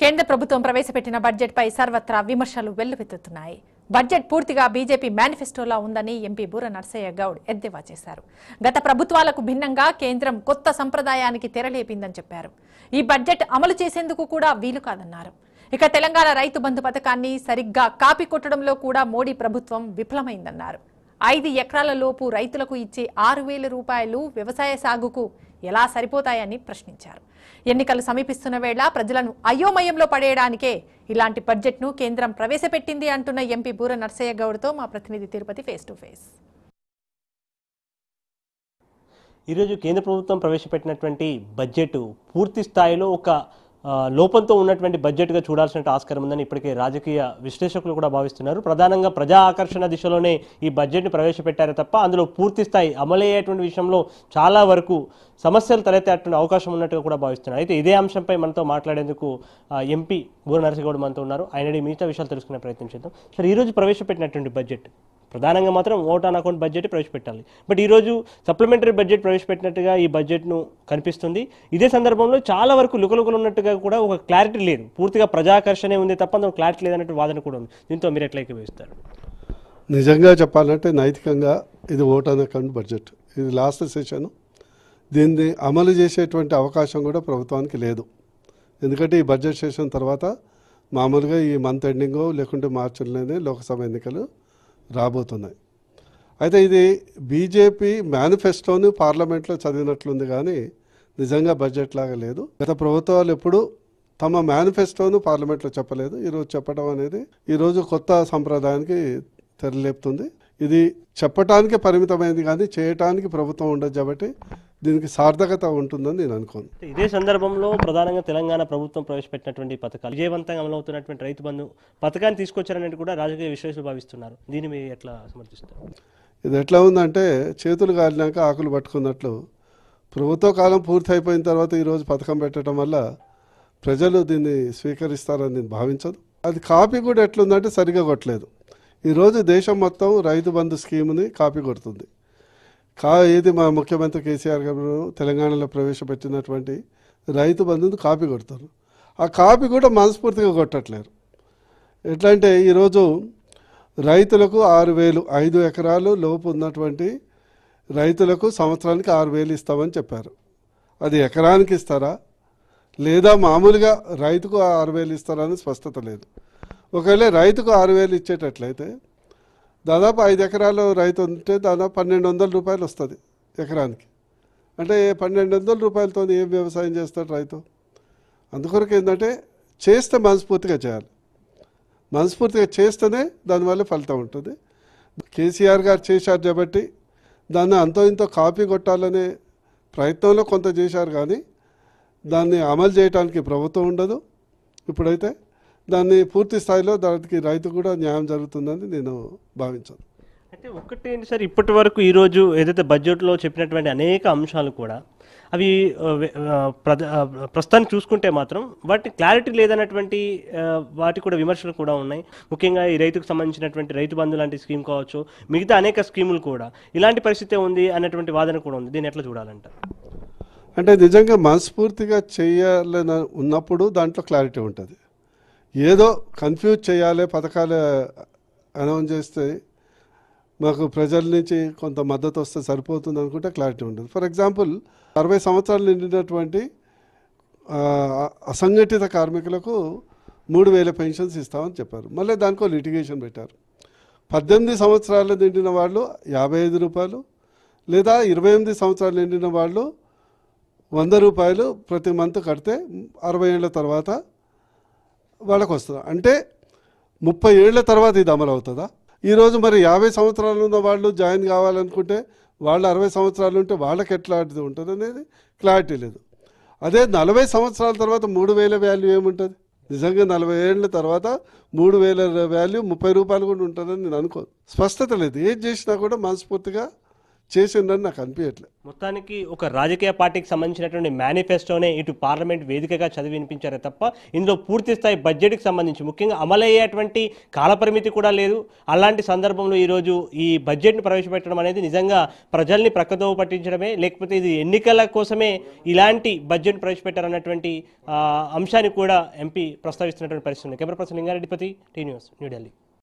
కేంద్ర ప్రభుత్వం ప్రవేశపెట్టిన బడ్జెట్పై సర్వత్రా విమర్శలు వెల్లువెత్తుతున్నాయి బడ్జెట్ పూర్తిగా బీజేపీ మేనిఫెస్టోలా ఉందని ఎంపీ బూర నర్సయ్య గౌడ్ ఎద్దేవా చేశారు గత ప్రభుత్వాలకు భిన్నంగా కేంద్రం కొత్త సంప్రదాయానికి తెరలేపిందని చెప్పారు ఈ బడ్జెట్ అమలు చేసేందుకు కూడా వీలు కాదన్నారు ఇక తెలంగాణ రైతు బంధు పథకాన్ని సరిగ్గా కాపీ కొట్టడంలో కూడా మోడీ ప్రభుత్వం విఫలమైందన్నారు ఐదు ఎకరాల లోపు రైతులకు ఇచ్చే ఆరు రూపాయలు వ్యవసాయ సాగుకు ఎలా సరిపోతాయని ప్రశ్నించారు ఎన్నికలు సమీపిస్తున్న వేళ ప్రజలను అయోమయంలో పడేయడానికే ఇలాంటి బడ్జెట్ను కేంద్రం ప్రవేశపెట్టింది అంటున్న ఎంపీ బూర నర్సయ్య గౌడ్తో మా ప్రతినిధి తిరుపతి ఫేస్ టు ఫేస్ ఈరోజు కేంద్ర ప్రభుత్వం ప్రవేశపెట్టినటువంటి బడ్జెట్ పూర్తి స్థాయిలో ఒక లోపంతో ఉన్నటువంటి బడ్జెట్గా చూడాల్సిన ఆస్కారం ఉందని ఇప్పటికే రాజకీయ విశ్లేషకులు కూడా భావిస్తున్నారు ప్రధానంగా ప్రజా ఆకర్షణ దిశలోనే ఈ బడ్జెట్ని ప్రవేశపెట్టారే తప్ప అందులో పూర్తి స్థాయి అమలయ్యేటువంటి విషయంలో చాలా వరకు సమస్యలు తలెత్తేటువంటి అవకాశం ఉన్నట్టుగా కూడా భావిస్తున్నారు అయితే ఇదే అంశంపై మనతో మాట్లాడేందుకు ఎంపీ బూర నరసింహగౌడ్ మనతో ఉన్నారు ఆయన మిగతా విషయాలు తెలుసుకునే ప్రయత్నం చేద్దాం సరే ఈరోజు ప్రవేశపెట్టినటువంటి బడ్జెట్ ప్రధానంగా మాత్రం ఓట్ ఆన్ అకౌంట్ బడ్జెట్ ప్రవేశపెట్టాలి బట్ ఈరోజు సప్లిమెంటరీ బడ్జెట్ ప్రవేశపెట్టినట్టుగా ఈ బడ్జెట్ను కనిపిస్తుంది ఇదే సందర్భంలో చాలా వరకు లుకలుకలు ఉన్నట్టుగా కూడా ఒక క్లారిటీ లేదు పూర్తిగా ప్రజాకర్షణే ఉంది తప్ప అందులో క్లారిటీ లేదన్నట్టు వాదన కూడా ఉంది దీంతో మీరు ఎట్లా వేస్తారు నిజంగా చెప్పాలంటే నైతికంగా ఇది ఓట్ ఆన్ అకౌంట్ బడ్జెట్ ఇది లాస్ట్ సెషన్ దీన్ని అమలు చేసేటువంటి అవకాశం కూడా ప్రభుత్వానికి లేదు ఎందుకంటే ఈ బడ్జెట్ సెషన్ తర్వాత మామూలుగా ఈ మంత్ ఎండింగో లేకుంటే మార్చిలోనే లోక్సభ ఎన్నికలు రాబోతున్నాయి అయితే ఇది బీజేపీ మేనిఫెస్టోని పార్లమెంట్లో చదివినట్లుంది కానీ నిజంగా బడ్జెట్ లాగా లేదు గత ప్రభుత్వాలు ఎప్పుడు తమ మేనిఫెస్టోను పార్లమెంట్లో చెప్పలేదు ఈరోజు చెప్పడం అనేది ఈరోజు కొత్త సంప్రదాయానికి తెరలేపుతుంది ఇది చెప్పటానికి పరిమితమైంది కానీ చేయటానికి ప్రభుత్వం ఉండదు కాబట్టి దీనికి సార్థకత ఉంటుందని నేను అనుకోను ఇదే సందర్భంలో ప్రధానంగా తెలంగాణ ప్రభుత్వం ప్రవేశపెట్టినటువంటి పథకాలు విజయవంతంగా అమలవుతున్నటువంటి రైతు బంధు పథకాన్ని తీసుకొచ్చారని కూడా రాజకీయ విశ్లేషణ భావిస్తున్నారు దీన్ని మీరు ఎట్లా సమర్థిస్తారు ఇది ఎట్లా ఉందంటే చేతులు కాలినాక ఆకులు పట్టుకున్నట్లు ప్రభుత్వ కాలం పూర్తి అయిపోయిన తర్వాత ఈరోజు పథకం పెట్టడం వల్ల ప్రజలు దీన్ని స్వీకరిస్తారని నేను భావించదు అది కాపీ కూడా ఎట్లుందంటే సరిగా కొట్టలేదు ఈరోజు దేశం మొత్తం రైతు బంధు స్కీమ్ని కాపీ కొడుతుంది కా ఇది మా ముఖ్యమంత్రి కేసీఆర్ గారు తెలంగాణలో ప్రవేశపెట్టినటువంటి రైతు బంధుని కాపీ కొడతారు ఆ కాపీ కూడా మనస్ఫూర్తిగా కొట్టట్లేరు ఎట్లా అంటే ఈరోజు రైతులకు ఆరు వేలు ఐదు ఎకరాలు లోపు ఉన్నటువంటి రైతులకు సంవత్సరానికి ఆరు వేలు ఇస్తామని చెప్పారు అది ఎకరానికి ఇస్తారా లేదా మామూలుగా రైతుకు ఆరు వేలు ఇస్తారా అని స్పష్టత లేదు ఒకవేళ రైతుకు ఆరు వేలు ఇచ్చేటట్లయితే దాదాపు ఐదు ఎకరాలు రైతు ఉంటే దాదాపు పన్నెండు వందల రూపాయలు వస్తుంది ఎకరానికి అంటే పన్నెండు వందల రూపాయలతో ఏం వ్యవసాయం చేస్తాడు రైతు అందుకొరకు ఏంటంటే చేస్తే మనస్ఫూర్తిగా చేయాలి మనస్ఫూర్తిగా చేస్తేనే దానివల్ల ఫలితం ఉంటుంది కేసీఆర్ గారు చేశారు కాబట్టి దాన్ని అంతో ఇంతో కాపీ కొట్టాలనే ప్రయత్నంలో కొంత చేశారు కానీ దాన్ని అమలు చేయడానికి ప్రభుత్వం ఉండదు ఇప్పుడైతే దాన్ని పూర్తి స్థాయిలో దానికి రైతు కూడా న్యాయం జరుగుతుందని నేను భావించాను అయితే ఒకటి ఏంటి సార్ ఇప్పటి వరకు ఈరోజు ఏదైతే బడ్జెట్లో చెప్పినటువంటి అనేక అంశాలు కూడా అవి ప్రస్తుతానికి చూసుకుంటే మాత్రం వాటి క్లారిటీ లేదన్నటువంటి వాటి కూడా విమర్శలు కూడా ఉన్నాయి ముఖ్యంగా ఈ రైతుకు సంబంధించినటువంటి రైతు బంధు లాంటి స్కీమ్ కావచ్చు మిగతా అనేక స్కీములు కూడా ఇలాంటి పరిస్థితి ఉంది అన్నటువంటి వాదన కూడా ఉంది దీన్ని ఎట్లా చూడాలంట అంటే నిజంగా మనస్ఫూర్తిగా చేయాలని ఉన్నప్పుడు దాంట్లో క్లారిటీ ఉంటుంది ఏదో కన్ఫ్యూజ్ చేయాలి పథకాలు అనౌన్స్ చేస్తే మాకు ప్రజల నుంచి కొంత మద్దతు వస్తే సరిపోతుంది అనుకుంటే క్లారిటీ ఉంటుంది ఫర్ ఎగ్జాంపుల్ అరవై సంవత్సరాలు నిండినటువంటి అసంఘటిత కార్మికులకు మూడు వేల పెన్షన్స్ ఇస్తామని చెప్పారు మళ్ళీ దానికో లిటిగేషన్ పెట్టారు పద్దెనిమిది సంవత్సరాలు నిండిన వాళ్ళు యాభై ఐదు రూపాయలు లేదా ఇరవై ఎనిమిది సంవత్సరాలు నిండిన వాళ్ళు వంద రూపాయలు ప్రతి మంత్ కడితే అరవై ఏళ్ళ తర్వాత వాళ్ళకు వస్తుందా అంటే ముప్పై ఏళ్ల తర్వాత ఇది అమలు అవుతుందా ఈరోజు మరి యాభై సంవత్సరాలు ఉన్న వాళ్ళు జాయిన్ కావాలనుకుంటే వాళ్ళు అరవై సంవత్సరాలు ఉంటే వాళ్ళకి ఎట్లాంటిది ఉంటుంది అనేది క్లారిటీ లేదు అదే నలభై సంవత్సరాల తర్వాత మూడు వేల వాల్యూ ఏముంటుంది నిజంగా నలభై ఏళ్ళ తర్వాత మూడు వేల వాల్యూ ముప్పై రూపాయలు కూడా ఉంటుందని నేను అనుకోను స్పష్టత లేదు ఏది చేసినా కూడా మనస్ఫూర్తిగా చేసిందని నాకు అనిపించట్లేదు మొత్తానికి ఒక రాజకీయ పార్టీకి సంబంధించినటువంటి మేనిఫెస్టోనే ఇటు పార్లమెంట్ వేదికగా చదివి వినిపించారే తప్ప ఇందులో పూర్తి స్థాయి బడ్జెట్కి సంబంధించి ముఖ్యంగా అమలయ్యేటువంటి కాలపరిమితి కూడా లేదు అలాంటి సందర్భంలో ఈరోజు ఈ బడ్జెట్ను ప్రవేశపెట్టడం అనేది నిజంగా ప్రజల్ని ప్రక్కతో పట్టించడమే లేకపోతే ఇది ఎన్నికల కోసమే ఇలాంటి బడ్జెట్ ప్రవేశపెట్టారన్నటువంటి అంశాన్ని కూడా ఎంపీ ప్రస్తావిస్తున్నటువంటి పరిస్థితి camera person Lingareddypathi T news New Delhi